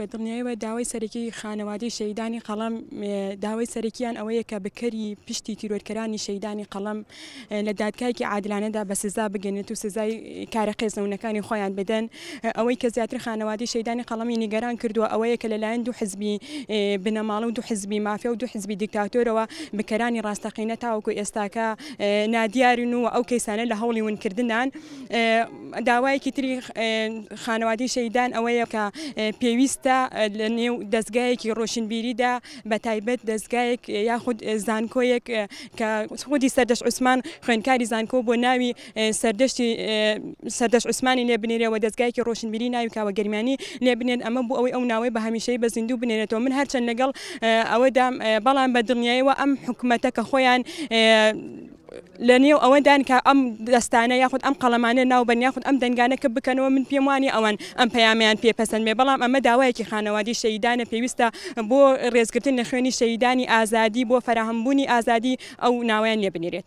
بە دڵنیایەوە داوای سەرەکی خانەوادی شەیدانی قەڵم داوای سەرەکیان ئەوەیە کە بکەری پشتی تیرۆرکەرانی شەیدانی قەڵم لە دادکایکی عادلانەدا بە سزا بگەنێت و سزای کارە قێزەونەکانی خۆیان بدەن ئەوەی کە زیاتر خانەوادی شەیدانی قەڵمی نیگەران کردووە ئەوەیە کە لەلایەن دوو حزبی بنەماڵە و دوو حزبی مافیا و دوو حزبی دیکتاتۆرەوە بکەرانی ڕاستەقینە تاوەکو ئێستاکە نادیارن و ئەو کەسانە لە هەوڵی ونکردنان داوایکی تری خانەوادی شەیدان ئەوەیە کە پێویست ئێستا لە نێو دەستگایەکی ڕۆشنبیریدا بە تایبەت دەستگایەک یاخود زانکۆیەک کە خودی سەردەش عوسمان خوێنکاری زانکۆ بۆ ناوی سەردەشتی سەردەش عوسمانی لێ بنێرەوە دەستگایکی ڕۆشنبیری ناوی کاوە گەرمانی لێ بنێن ئەمە بۆ ئەوەی ئەو ناوەی بە هەمیشەی بە زیندوو بنێنێتەوە من هەرچەند لەگەڵ ئەوەدا بەڵام بە دڵنیایەوە ئەم حکوومەتە کە خۆیان لە نێو ئەوەندان کە ئەم دەستانە یاخود ئەم قەڵەمانە ناو بەن یاخود ئەم دەنگانەکە بکەنەوە من پێم وانی ئەوان ئەم پەیامیان پێپەسەندێ بەڵام ئەمە داوایەکی خانەوادی شەیدانە پێویستە بۆ ڕێزگرتن لە خوێنی شەیدانی ئازادی بۆ فراهمبوونی ئازادی ئەو ناویان لێبنێرێت